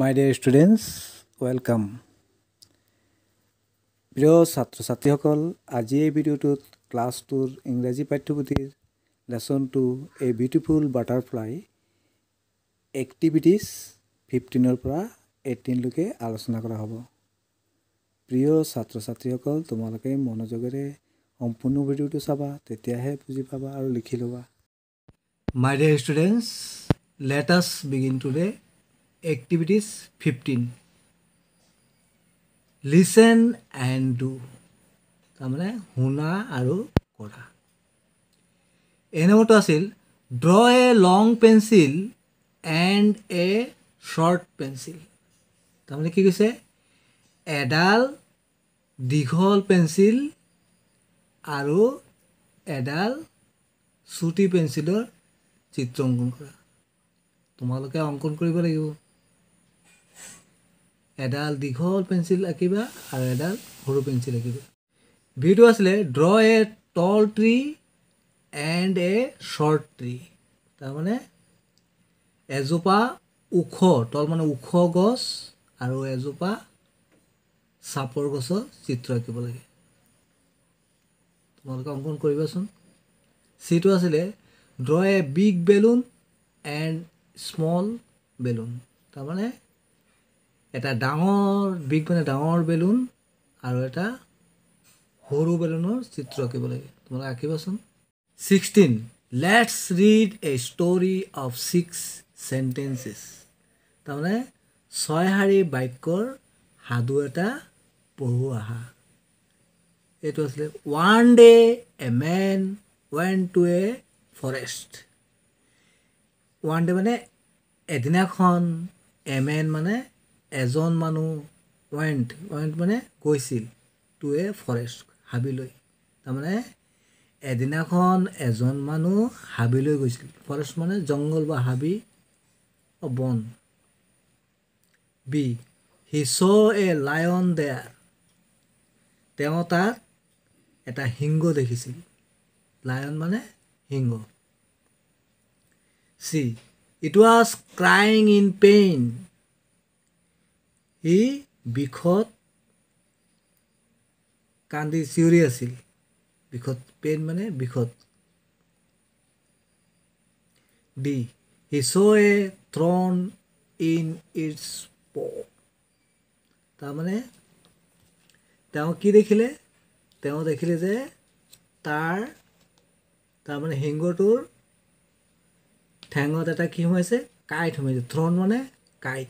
মাই dear students welcome প্ৰিয় ছাত্ৰ ছাত্ৰীসকল আজি এই ভিডিঅ'টোত ক্লাছ টুৰ ইংৰাজী পাঠ্যপুথিৰ lesson two a beautiful butterfly activities ফিফটিনৰ পৰা এইটিনলৈকে আলোচনা কৰা হ'ব প্ৰিয় ছাত্ৰ ছাত্ৰীসকল তোমালোকে মনোযোগেৰে সম্পূৰ্ণ ভিডিঅ'টো চাবা তেতিয়াহে বুজি পাবা আৰু লিখি ল'বা my dear students let's begin today activities fifteen listen and do তাৰমানে শুনা আৰু কৰা এনেকুৱাটো আছিল draw a long pencil and a short pencil তাৰমানে কি কৈছে এডাল দীঘল পেঞ্চিল আৰু এডাল চুটি পেঞ্চিলৰ চিত্ৰ অংকন কৰা তোমালোকে অংকন কৰিব লাগিব এডাল দীঘল পেঞ্চিল আঁকিবা আৰু এডাল সৰু পেঞ্চিল আঁকিবা ভিউটো আছিলে draw a tall tree and a short tree তাৰমানে এজোপা ওখ তল মানে ওখ গছ আৰু এজোপা চাপৰ গছৰ চিত্ৰ আঁকিব লাগে তোমালোকে অংকন কৰিবাচোন চিটো আছিলে draw a big balloon and small balloon তাৰমানে এটা ডাঙৰ বিগ মানে ডাঙৰ বেলুন আৰু এটা সৰু বেলুনৰ চিত্ৰ আঁকিব লাগে তোমালোকে আঁকিবাচোন sixteen let's read a story of six sentences তাৰমানে ছয় শাৰী বাক্যৰ সাধু এটা পঢ়ু আহা এইটো আছিলে ওৱান ডে এ মেন ওৱান to a forest one day মানে এদিনাখন এ মেন মানে এজন মানুহ ৱেণ্ট ৱেণ্ট মানে গৈছিল টু এ ফৰেষ্ট হাবিলৈ তাৰমানে এদিনাখন এজন মানুহ হাবিলৈ গৈছিল ফৰেষ্ট মানে জংঘল বা হাবি বন বি he saw a lion there তেওঁ তাত এটা সিংহ দেখিছিল লায়ন মানে সিংহ চি it was crying in pain ই বিষত কান্দি চিঞৰি আছিল বিষত পেইন মানে বিষত ডি he saw' a thorn in its paw তাৰমানে তেওঁ কি দেখিলে তেওঁ দেখিলে যে তাৰ তাৰমানে শিংগটোৰ ঠেঙত এটা কি সোমাইছে কাইট সোমাইছে থ্ৰন মানে কাইট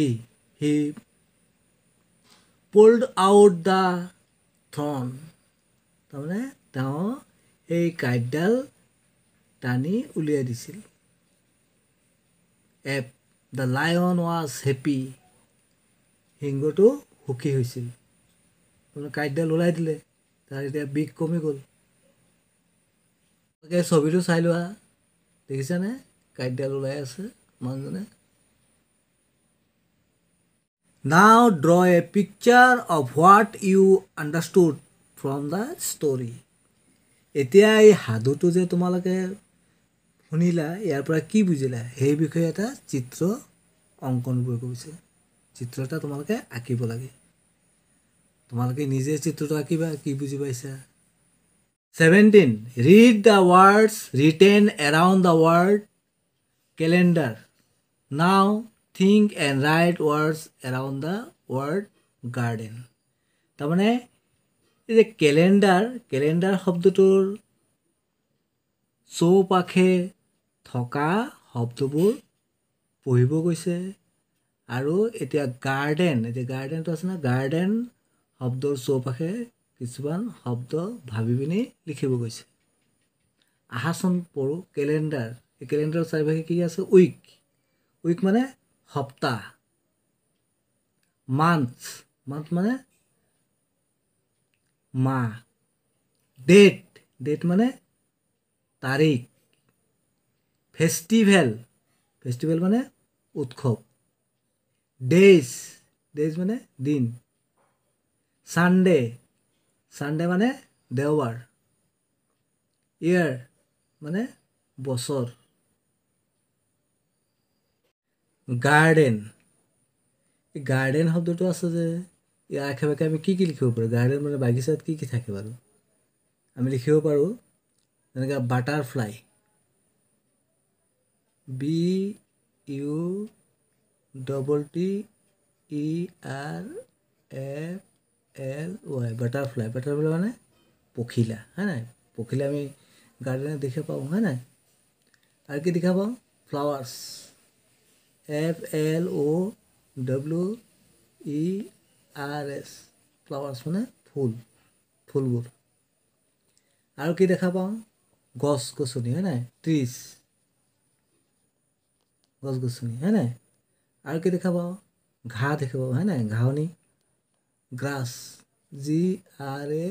এই he pulled out the thorn তাৰমানে তেওঁ সেই কাঁইটডাল টানি উলিয়াই দিছিল এপ দ্য লায়ন ৱাজ হেপী সিংহটো সুখী হৈছিল তাৰমানে কাঁইটডাল ওলাই দিলে তাৰ এতিয়া বিষ কমি গ'ল ছবিটো চাই লোৱা দেখিছানে কাঁইটডাল ওলাই আছে মানুহজনে Now draw a picture of what you understood from the story. এতিয়া এই সাধুটো যে তোমালোকে শুনিলা ইয়াৰ পৰা কি বুজিলা সেই বিষয়ে এটা চিত্ৰ অংকন কৰি কৈছে চিত্ৰ এটা তোমালোকে আঁকিব লাগে তোমালোকে নিজে চিত্ৰটো আঁকিবা কি বুজি পাইছা seventeen read the words written around the world calendar now think and write words around the world garden তাৰমানে এই যে কেলেণ্ডাৰ কেলেণ্ডাৰ শব্দটোৰ চৌপাশে থকা শব্দবোৰ পঢ়িব গৈছে আৰু এতিয়া গাৰ্ডেন এতিয়া গাৰ্ডেনটো আছে নহয় গাৰ্ডেন শব্দৰ চৌপাশে কিছুমান শব্দ ভাবি পিনি লিখিব গৈছে আহাচোন পঢ়োঁ কেলেণ্ডাৰ এই কেলেণ্ডাৰৰ চাৰিওপাশে কি আছে উইক উইক মানে সপ্তাহ মান্থ মান্থ মানে মাহ ডেট ডেট মানে তারিখ ফেস্টিভেল ফেস্টিভেল মানে উৎসব ডেজ ডেজ মানে দিন সানডে সানডে মানে দেওবার ইয়ার মানে বছর গাৰ্ডেন এই গাৰ্ডেন শব্দটো আছে যে ইয়াৰ আশে পাশে আমি কি কি লিখিব পাৰোঁ গাৰ্ডেন মানে বাগিচাত কি কি থাকে বাৰু আমি লিখিব পাৰোঁ যেনেকৈ butterfly B U double T E R F L Y butterfly butterfly মানে পখিলা হয় নাই পখিলা আমি গাৰ্ডেনত দেখিব পাওঁ হয় নাই আৰু কি দেখা পাওঁ flowers F L O' W E R S flowers মানে ফুল ফুলবোৰ আৰু কি দেখা পাওঁ গছ গছনি হয় নাই ত্ৰিছ গছ গছনি হয় নাই আৰু কি দেখা পাওঁ ঘাঁহ দেখা পাওঁ হয় নাই ঘাঁহনি grass G R A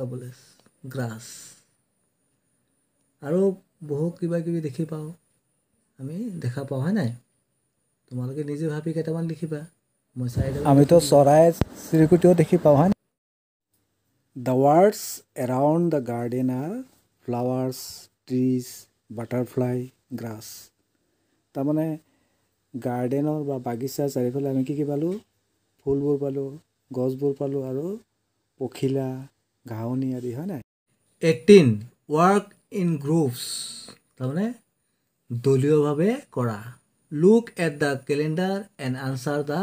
double S grass আৰু বহু কিবা কিবি দেখি পাওঁ আমি দেখা পাওঁ হয় নাই তোমালোকে নিজে ভাবি কেইটামান লিখিবা মই চাই আমিতো চৰাই চিৰিকটিও দেখি পাওঁ হয় the words around the garden are flowers trees butterfly grass তাৰমানে গাৰ্ডেনৰ বা বাগিচাৰ চাৰিওফালে আমি কি কি পালোঁ ফুলবোৰ পালোঁ গছবোৰ পালোঁ আৰু পখিলা ঘাঁহনি আদি হয় নাই এইটিন ৱাৰ্ক ইন গ্ৰুপছ তাৰমানে দলীয়ভাৱে কৰা look at the calendar and answer the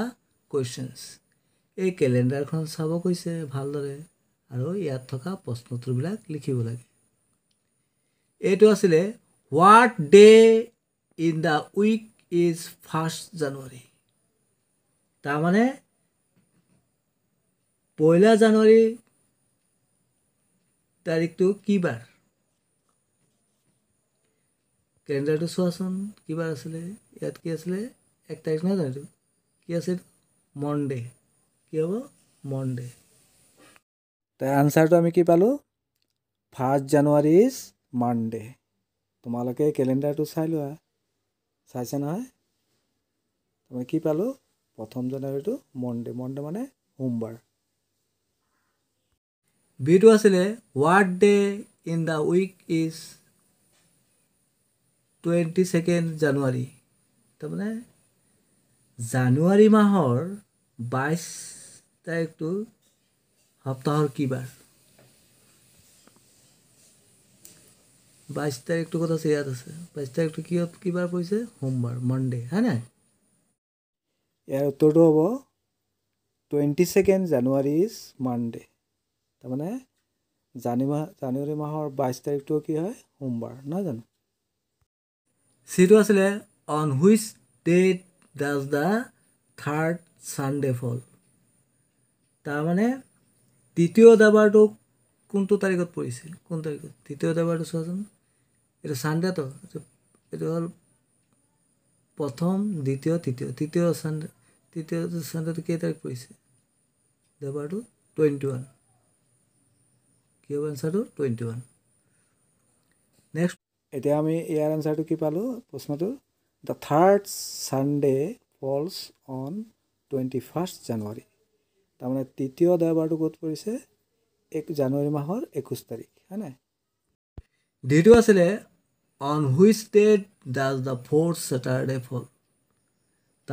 questions এই কেলেণ্ডাৰখন চাব কৈছে ভালদৰে আৰু ইয়াত থকা প্ৰশ্নটোবিলাক লিখিব লাগে এইটো আছিলে what day in the week is first January তাৰমানে পহিলা জানুৱাৰী তাৰিখটো কি বাৰ কেলেণ্ডাৰটো চোৱাচোন কিবা আছিলে ইয়াত কি আছিলে এক তাৰিখ নহয় জানো কি আছিল মনডে কি হ'ব মনডে তাৰ আনচাৰটো আমি কি পালোঁ ফাৰ্ষ্ট জানুৱাৰী ইজ মানডে তোমালোকে কেলেণ্ডাৰটো চাই লোৱা চাইছা নহয় তাৰমানে কি পালোঁ প্ৰথম জানুৱাৰীটো মনডে মনডে মানে সোমবাৰ বিটো আছিলে what day in the week is twenty second January তাৰমানে জানুৱাৰী মাহৰ বাইছ তাৰিখটো সপ্তাহৰ কিবাৰ বাইছ তাৰিখটো কথা আছে ইয়াত আছে বাইছ তাৰিখটো কি কিবাৰ পৰিছে সোমবাৰ মনডে হয় নাই ইয়াৰ উত্তৰটো হ'ব twenty second January is Monday তাৰমানে জানুৱা জানুৱাৰী মাহৰ বাইছ তাৰিখটো কি হয় সোমবাৰ নহয় জানো সেইটো আছিলে on which date does the third Sunday fall তাৰমানে তৃতীয় দেবাৰটো কোনটো তাৰিখত পৰিছে কোন তাৰিখত তৃতীয় দেবাৰটো চোৱাচোন এইটো ছানডেটো এইটো হ'ল প্ৰথম দ্বিতীয় তৃতীয় তৃতীয় চানডে তৃতীয় চানডেটো কেই তাৰিখ পৰিছে দেবাৰটো টুৱেণ্টি ওৱান কি হ'ব এনচাৰটো টুৱেণ্টি ওৱান নেক্সট এতিয়া আমি ইয়াৰ আনচাৰটো কি পালোঁ প্ৰশ্নটো the third Sunday falls on twenty first January তাৰমানে তৃতীয় দেওবাৰটো ক'ত পৰিছে এক জানুৱাৰী মাহৰ একৈছ তাৰিখ হয় নাই ডিটো আছিলে on which date does the fourth Saturday fall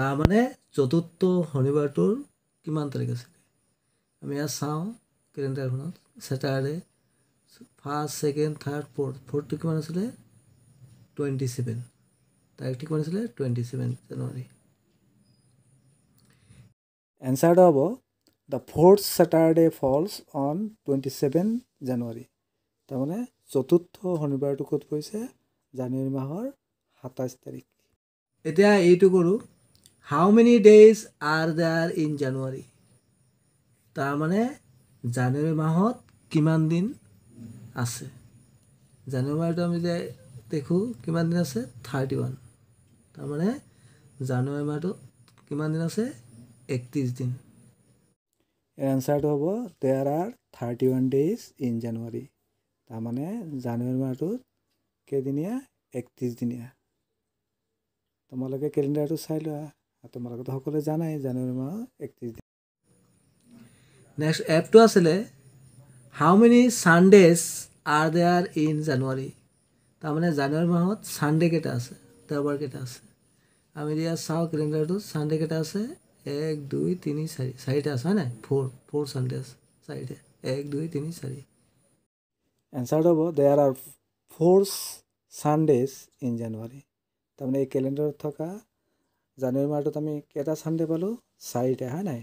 তাৰমানে চতুৰ্থ শনিবাৰটোৰ কিমান তাৰিখ আছিলে আমি ইয়াত চাওঁ কেলেণ্ডাৰখনত Saturday first second third fourth ফ'ৰ্থটো কিমান আছিলে টুৱেণ্টি ছেভেন তাৰিখটো কিমান আছিলে টুৱেণ্টি ছেভেন জানুৱাৰী এনচাৰটো হ'ব the fourth Saturday falls on twenty seven January তাৰমানে চতুৰ্থ শনিবাৰটো ক'ত পৰিছে জানুৱাৰী মাহৰ সাতাইছ তাৰিখ এতিয়া এইটো কৰোঁ how many days are there in January তাৰমানে জানুৱাৰী মাহত কিমান দিন আছে জানুৱাৰীটো আমি যে দেখো কিমান দিন আছে 31 তার মানে জানুয়ারি মাহটো কিমান দিন আছে 31 দিন এর आंसरটো হবো there are 31 days in January তার মানে জানুয়ারি মাহটো কেদিনিয়া 31 দিনিয়া তোমালকে ক্যালেন্ডারটো চাই লওয়া আর তোমালকে তো সকলে জানাই জানুয়ারি মাহ 31 দিন নেক্সট অ্যাপটো আছেলে how many Sundays are there in January তাৰমানে জানুৱাৰী মাহত ছানডে কেইটা আছে দেওবাৰ কেইটা আছে আমি এতিয়া চাওঁ কেলেণ্ডাৰটো ছানডে কেইটা আছে এক দুই তিনি চাৰি চাৰিটা আছে হয় নাই ফ'ৰ ফ'ৰ ছানডে আছে চাৰিটা এক দুই তিনি চাৰি এনচাৰটো হ'ব there are four Sundays in January তাৰমানে এই কেলেণ্ডাৰত থকা জানুৱাৰী মাহটোত আমি কেইটা ছানডে পালোঁ চাৰিটা হয় নাই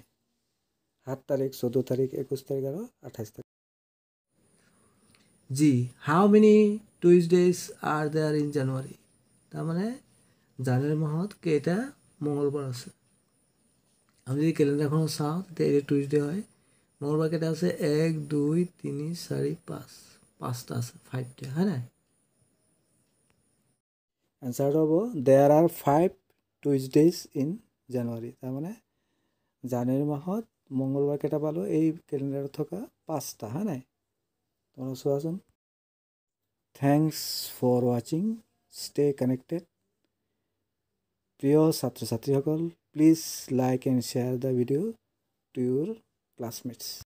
সাত তাৰিখ চৈধ্য তাৰিখ একৈছ তাৰিখ আৰু আঠাইছ তাৰিখ the how many Tuesdays are there in January তাৰমানে জানুৱাৰী মাহত কেইটা মংগলবাৰ আছে আমি যদি কেলেণ্ডাৰখন চাওঁ তেতিয়া এতিয়া টুইজডে হয় মংগলবাৰ কেইটা আছে এক দুই তিনি চাৰি পাঁচ পাঁচটা আছে ফাইভটা হয় নাই এনচাৰটো হ'ব there are five Tuesdays in January তাৰমানে জানুৱাৰী মাহত মংগলবাৰ কেইটা পালোঁ এই কেলেণ্ডাৰত থকা পাঁচটা হয় নাই তোমালোকে চোৱাচোন Thanks for watching. Stay connected. Priyo Satra Satyakal, please like and share the video to your classmates.